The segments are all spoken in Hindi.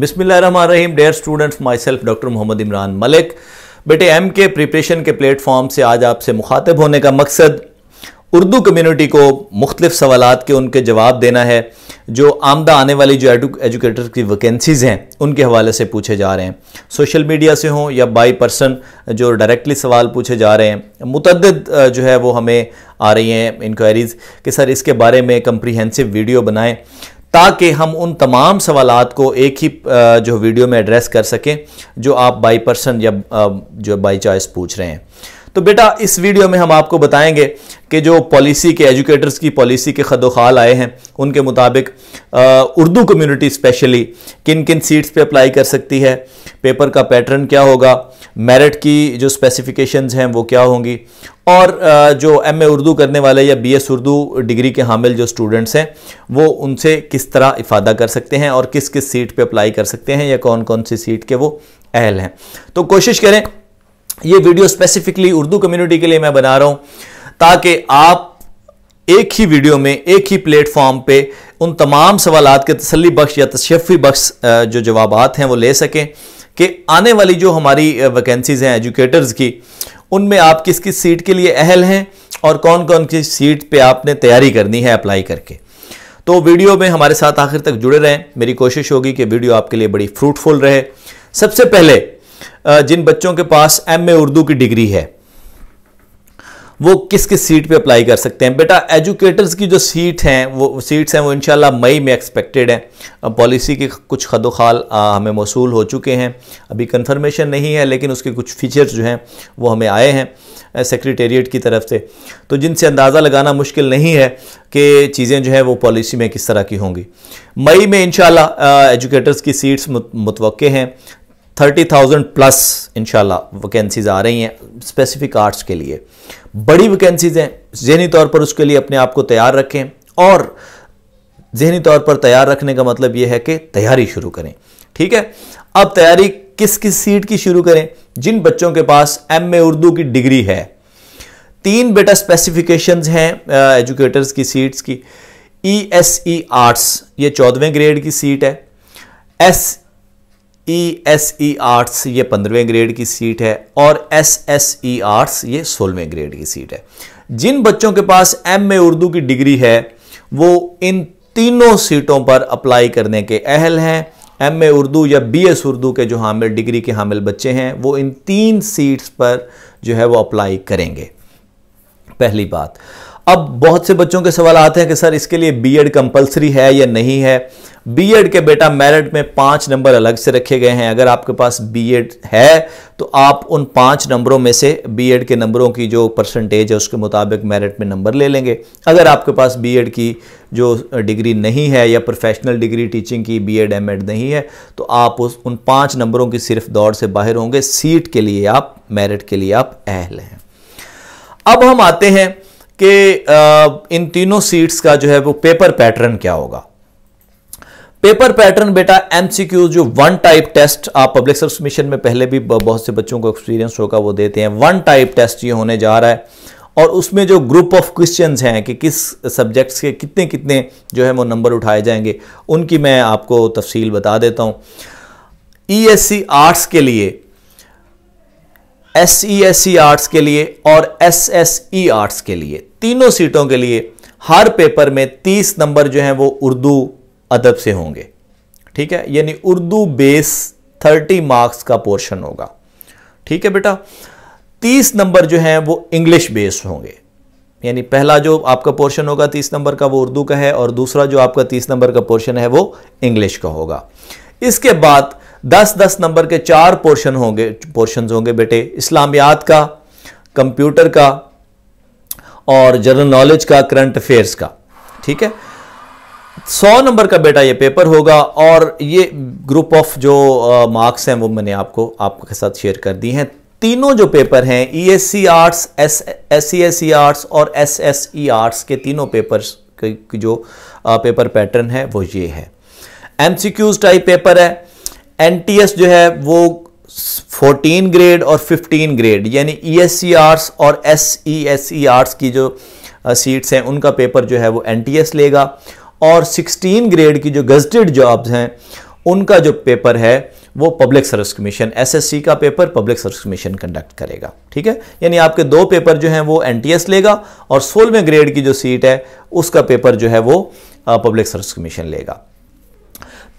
बिस्मिल्लाम dear students myself doctor Mohammad Imran Malik बेटे एम के प्रिपरेशन के प्लेटफॉर्म से आज आपसे मुखातब होने का मकसद उर्दू कम्युनिटी को मुख्तफ सवाल के उनके जवाब देना है जो आमदा आने वाली जो एजुकेटर की वैकेंसीज़ हैं उनके हवाले से पूछे जा रहे हैं सोशल मीडिया से हों या बाई पर्सन जो डायरेक्टली सवाल पूछे जा रहे हैं मुतद जो है वो हमें आ रही हैं इंक्वायरीज़ कि सर इसके बारे में कम्प्रीहेंसिव वीडियो बनाएँ ताकि हम उन तमाम सवाल को एक ही जो वीडियो में एड्रेस कर सकें जो आप बाई पर्सन या जो बाई चॉइस पूछ रहे हैं तो बेटा इस वीडियो में हम आपको बताएंगे कि जो पॉलिसी के एजुकेटर्स की पॉलिसी के खदोखाल आए हैं उनके मुताबिक उर्दू कम्युनिटी स्पेशली किन किन सीट्स पे अप्लाई कर सकती है पेपर का पैटर्न क्या होगा मेरिट की जो स्पेसिफिकेशंस हैं वो क्या होंगी और जो एम ए उर्दू करने वाले या बी एस उर्दू डिग्री के हामिल जो स्टूडेंट्स हैं वो उनसे किस तरह इफ़ादा कर सकते हैं और किस किस सीट पे अप्लाई कर सकते हैं या कौन कौन सी सीट के वो अहल हैं तो कोशिश करें ये वीडियो स्पेसिफिकली उर्दू कम्युनिटी के लिए मैं बना रहा हूँ ताकि आप एक ही वीडियो में एक ही प्लेटफॉर्म पे उन तमाम सवालत के तसली बख्श या तशफ़ी बख्श जो जवाब हैं वो ले सकें कि आने वाली जो हमारी वैकेंसीज़ हैं एजुकेटर्स की उनमें आप किस किस सीट के लिए अहल हैं और कौन कौन सी सीट पे आपने तैयारी करनी है अप्लाई करके तो वीडियो में हमारे साथ आखिर तक जुड़े रहें मेरी कोशिश होगी कि वीडियो आपके लिए बड़ी फ्रूटफुल रहे सबसे पहले जिन बच्चों के पास एम ए उर्दू की डिग्री है वो किस किस सीट पे अप्लाई कर सकते हैं बेटा एजुकेटर्स की जो सीट हैं वो सीट्स हैं वो इन मई में एक्सपेक्टेड हैं पॉलिसी के कुछ खदोखाल हमें मौसू हो चुके हैं अभी कन्फर्मेशन नहीं है लेकिन उसके कुछ फीचर्स जो हैं वो हमें आए हैं सेक्रेटेरिएट की तरफ से तो जिनसे अंदाज़ा लगाना मुश्किल नहीं है कि चीज़ें जो है वो पॉलिसी में किस तरह की होंगी मई में इन एजुकेटर्स की सीट्स मुतव हैं थर्टी थाउजेंड प्लस इनशाला वैकेंसीज़ आ रही हैं स्पेसिफिक आर्ट्स के लिए बड़ी वैकेंसीज हैं जहनी तौर पर उसके लिए अपने आप को तैयार रखें और जहनी तौर पर तैयार रखने का मतलब यह है कि तैयारी शुरू करें ठीक है अब तैयारी किस किस सीट की शुरू करें जिन बच्चों के पास एम ए उर्दू की डिग्री है तीन बेटा स्पेसिफिकेशंस हैं एजुकेटर्स की सीट्स की ई एस ई आर्ट्स ये चौदहवें ग्रेड की सीट है S E S E arts ये पंद्रहवें ग्रेड की सीट है और एस एस ई आर्ट्स ये सोलहवें ग्रेड की सीट है जिन बच्चों के पास एम ए उर्दू की डिग्री है वो इन तीनों सीटों पर अप्लाई करने के अहल हैं एम ए उर्दू या बी एस उर्दू के जो हामिल डिग्री के हामिल बच्चे हैं वो इन तीन सीट्स पर जो है वो अप्लाई करेंगे पहली बात अब बहुत से बच्चों के सवाल आते हैं कि सर इसके लिए बीएड कंपलसरी है या नहीं है बीएड के बेटा मेरिट में पांच नंबर अलग से रखे गए हैं अगर आपके पास बीएड है तो आप उन पांच नंबरों में से बीएड के नंबरों की जो परसेंटेज है उसके मुताबिक मेरिट में नंबर ले लेंगे अगर आपके पास बीएड की जो डिग्री नहीं है या प्रोफेशनल डिग्री टीचिंग की बीएड एमएड नहीं है तो आप उस उन पाँच नंबरों की सिर्फ दौड़ से बाहर होंगे सीट के लिए आप मेरिट के लिए आप अहल हैं अब हम आते हैं कि इन तीनों सीट्स का जो है वो पेपर पैटर्न क्या होगा पेपर पैटर्न बेटा एमसीक्यू जो वन टाइप टेस्ट आप पब्लिक सर्विस मिशन में पहले भी बहुत से बच्चों को एक्सपीरियंस होगा वो देते हैं वन टाइप टेस्ट ये होने जा रहा है और उसमें जो ग्रुप ऑफ क्वेश्चन हैं कि किस सब्जेक्ट्स के कितने कितने जो है वो नंबर उठाए जाएंगे उनकी मैं आपको तफसील बता देता हूँ ई एस सी आर्ट्स के लिए S E S E arts के लिए और एस एस ई आर्ट्स के लिए तीनों सीटों के लिए हर पेपर में तीस नंबर जो हैं वो उर्दू अदब से होंगे ठीक है यानी उर्दू बेस थर्टी मार्क्स का पोर्शन होगा ठीक है बेटा तीस नंबर जो हैं वो इंग्लिश बेस होंगे यानी पहला जो आपका पोर्शन होगा तीस नंबर का वो उर्दू का है और दूसरा जो आपका तीस नंबर का पोर्शन है वो इंग्लिश का होगा इसके बाद दस दस नंबर के चार पोर्शन होंगे पोर्शन होंगे बेटे इस्लामियात का कंप्यूटर का और जनरल नॉलेज का करंट अफेयर्स का ठीक है सौ नंबर का बेटा ये पेपर होगा और ये ग्रुप ऑफ जो मार्क्स हैं वो मैंने आपको आपके साथ शेयर कर दी हैं तीनों जो पेपर हैं E S C arts S S C S E arts और एस एस ई आर्ट्स के तीनों पेपर्स के जो पेपर पैटर्न है वो ये है M C Qs type paper है एन जो है वो 14 ग्रेड और 15 ग्रेड यानी ई एस सी आर्ट्स और S E S E arts की जो सीट्स हैं उनका पेपर जो है वो एन लेगा और 16 ग्रेड की जो गजटेड जॉब्स हैं उनका जो पेपर है वो पब्लिक सर्विस कमीशन एसएससी का paper public service commission conduct करेगा ठीक है यानी आपके दो पेपर जो हैं वो एनटीएस लेगा और सोलहवें ग्रेड की जो सीट है उसका पेपर जो है वो पब्लिक सर्विस कमीशन लेगा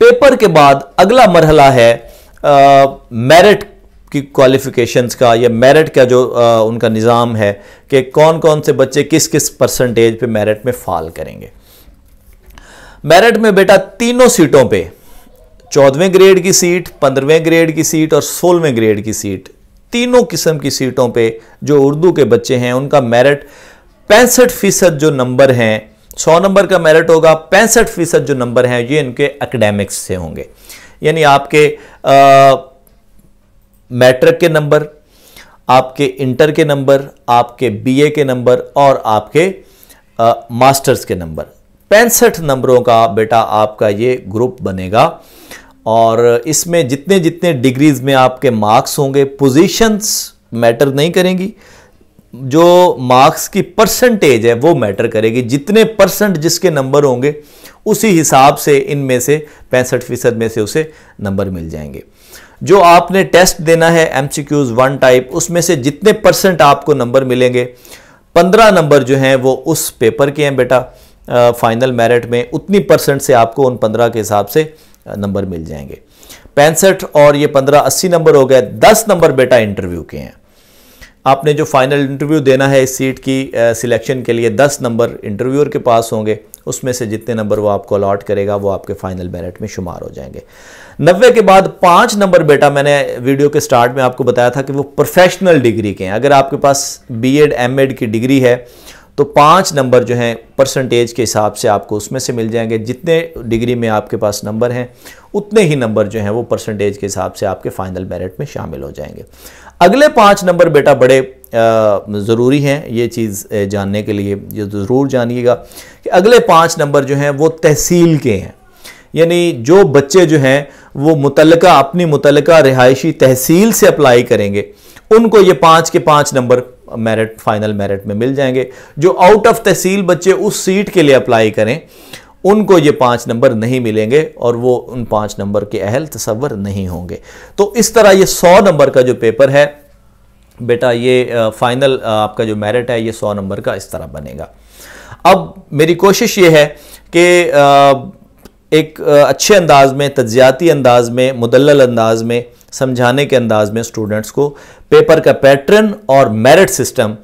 पेपर के बाद अगला मरहला है मेरिट की क्वालिफिकेशंस का या मेरिट का जो आ, उनका निज़ाम है कि कौन कौन से बच्चे किस किस परसेंटेज पे मेरिट में फ़ाल करेंगे मेरिट में बेटा तीनों सीटों पे चौदहवें ग्रेड की सीट पंद्रहवें ग्रेड की सीट और सोलहवें ग्रेड की सीट तीनों किस्म की सीटों पे जो उर्दू के बच्चे हैं उनका मेरिट पैंसठ फीसद जो नंबर हैं सौ नंबर का मेरिट होगा पैंसठ फीसद जो नंबर हैं ये इनके एकेडमिक्स से होंगे यानी आपके मैट्रिक के नंबर आपके इंटर के नंबर आपके बीए के नंबर और आपके आ, मास्टर्स के नंबर पैंसठ नंबरों का बेटा आपका ये ग्रुप बनेगा और इसमें जितने जितने डिग्रीज में आपके मार्क्स होंगे पोजीशंस मैटर नहीं करेंगी जो मार्क्स की परसेंटेज है वो मैटर करेगी जितने परसेंट जिसके नंबर होंगे उसी हिसाब से इनमें से पैंसठ फीसद में से उसे नंबर मिल जाएंगे जो आपने टेस्ट देना है M C Qs one type उसमें से जितने परसेंट आपको नंबर मिलेंगे पंद्रह नंबर जो हैं वो उस पेपर के हैं बेटा फाइनल मेरिट में उतनी परसेंट से आपको उन पंद्रह के हिसाब से नंबर मिल जाएंगे पैंसठ और ये पंद्रह अस्सी नंबर हो गए दस नंबर बेटा इंटरव्यू के हैं आपने जो फाइनल इंटरव्यू देना है इस सीट की सिलेक्शन के लिए दस नंबर इंटरव्यूअर के पास होंगे उसमें से जितने नंबर वो आपको अलॉट करेगा वो आपके फाइनल मेरिट में शुमार हो जाएंगे नब्बे के बाद पाँच नंबर बेटा मैंने वीडियो के स्टार्ट में आपको बताया था कि वो प्रोफेशनल डिग्री के हैं अगर आपके पास बीएड एमएड की डिग्री है तो पाँच नंबर जो हैं परसेंटेज के हिसाब से आपको उसमें से मिल जाएंगे जितने डिग्री में आपके पास नंबर हैं उतने ही नंबर जो हैं वो परसेंटेज के हिसाब से आपके फाइनल मेरिट में शामिल हो जाएंगे अगले पाँच नंबर बेटा बड़े ज़रूरी हैं ये चीज़ जानने के लिए ये तो ज़रूर जानिएगा कि अगले पाँच नंबर जो हैं वो तहसील के हैं यानी जो बच्चे जो हैं वो मुतल अपनी मुतलका रिहायशी तहसील से अप्लाई करेंगे उनको ये पाँच के पाँच नंबर मेरिट फाइनल मेरिट में मिल जाएंगे जो आउट ऑफ तहसील बच्चे उस सीट के लिए अप्लाई करें उनको ये पाँच नंबर नहीं मिलेंगे और वो उन पाँच नंबर के अहल तस्वर नहीं होंगे तो इस तरह ये सौ नंबर का जो पेपर है बेटा ये फाइनल आपका जो मेरिट है ये सौ नंबर का इस तरह बनेगा अब मेरी कोशिश ये है कि एक अच्छे अंदाज में तजियाती अंदाज में मुदल अंदाज में समझाने के अंदाज में स्टूडेंट्स को पेपर का पैटर्न और मेरिट सिस्टम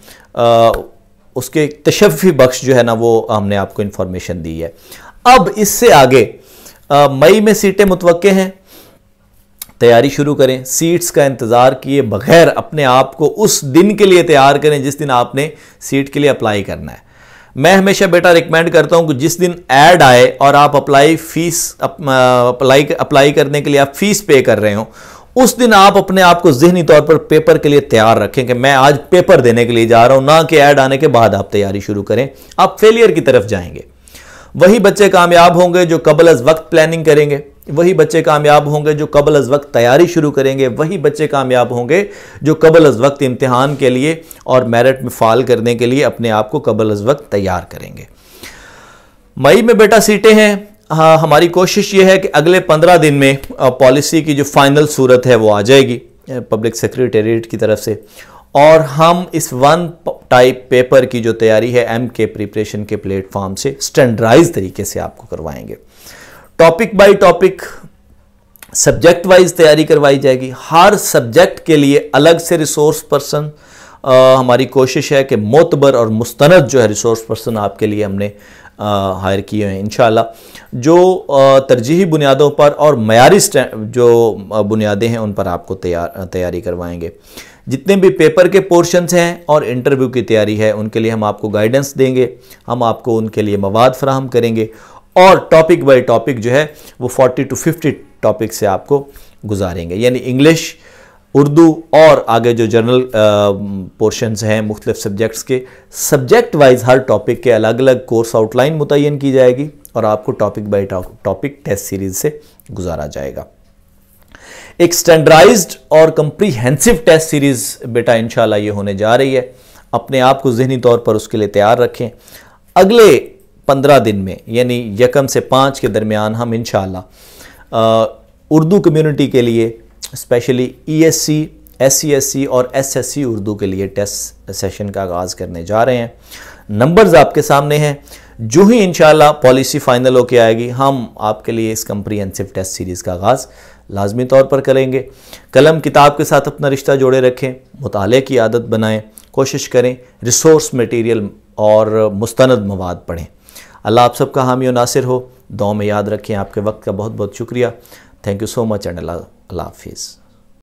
उसके तशफ़ी बख्श जो है ना वो हमने आपको इन्फॉर्मेशन दी है अब इससे आगे मई में सीटें मुतव हैं तैयारी शुरू करें सीट्स का इंतज़ार किए बगैर अपने आप को उस दिन के लिए तैयार करें जिस दिन आपने सीट के लिए अप्लाई करना है मैं हमेशा बेटा रिकमेंड करता हूं कि जिस दिन ऐड आए और आप अप्लाई फीस अप्लाई अप्लाई करने के लिए आप फीस पे कर रहे हो उस दिन आप अपने आप को जहनी तौर पर पेपर के लिए तैयार रखें कि मैं आज पेपर देने के लिए जा रहा हूं ना कि ऐड आने के बाद आप तैयारी शुरू करें आप फेलियर की तरफ जाएंगे वही बच्चे कामयाब होंगे जो कबल अज वक्त प्लानिंग करेंगे वही बच्चे कामयाब होंगे जो कबल अज वक्त तैयारी शुरू करेंगे वही बच्चे कामयाब होंगे जो कबल अज वक्त इम्तहान के लिए और मेरिट में फ़ाल करने के लिए अपने आप को कबल अज वक्त तैयार करेंगे मई में बेटा सीटें हैं हाँ हमारी कोशिश ये है कि अगले पंद्रह दिन में पॉलिसी की जो फाइनल सूरत है वो आ जाएगी पब्लिक सेक्रेटेरिएट की तरफ से और हम इस वन टाइप पेपर की जो तैयारी है एम के प्रिपरेशन के प्लेटफॉर्म से स्टैंडर्डाइज तरीके से आपको करवाएंगे topic by topic subject wise तैयारी करवाई जाएगी हर सब्जेक्ट के लिए अलग से रिसोर्स पर्सन हमारी कोशिश है कि मोतबर और मुस्तनद जो है रिसोर्स पर्सन आपके लिए हमने हायर किए हैं इन जो तरजीही बुनियादों पर और मैारी जो बुनियादें हैं उन पर आपको तैयार तैयारी करवाएंगे जितने भी पेपर के पोर्शंस हैं और इंटरव्यू की तैयारी है उनके लिए हम आपको गाइडेंस देंगे हम आपको उनके लिए मवाद फ्राहम करेंगे और टॉपिक बाय टॉपिक जो है वो 40 टू 50 टॉपिक से आपको गुजारेंगे यानी इंग्लिश उर्दू और आगे जो जनरल पोर्शंस हैं मुख्तलिफ सब्जेक्ट्स के सब्जेक्ट वाइज हर टॉपिक के अलग अलग कोर्स आउटलाइन मुतन की जाएगी और आपको topic by topic test series से गुजारा जाएगा एक स्टैंडर्डाइज्ड और कंप्रीहेंसिव टेस्ट सीरीज बेटा इंशाल्लाह ये होने जा रही है अपने आप को जहनी तौर पर उसके लिए तैयार रखें अगले पंद्रह दिन में यानी यकम से पाँच के दरमियान हम इन उर्दू कम्युनिटी के लिए specially E S C S C S C और एस एस सी उर्दू के लिए टेस्ट सेशन का आगाज़ करने जा रहे हैं नंबर्स आपके सामने हैं जो ही इन पॉलिसी फ़ाइनल होके आएगी हम आपके लिए इस कंप्रीहेंसिव टेस्ट सीरीज़ का आगाज़ लाजमी तौर पर करेंगे कलम किताब के साथ अपना रिश्ता जोड़े रखें मुताले की आदत बनाएं कोशिश करें रिसोर्स मटीरियल और मुस्ंद मवाद पढ़ें अल्लाह आप सबका हामी और नासिर हो दो में याद रखें आपके वक्त का बहुत बहुत शुक्रिया thank you so much and अल्लाह अल्लाह हाफिज़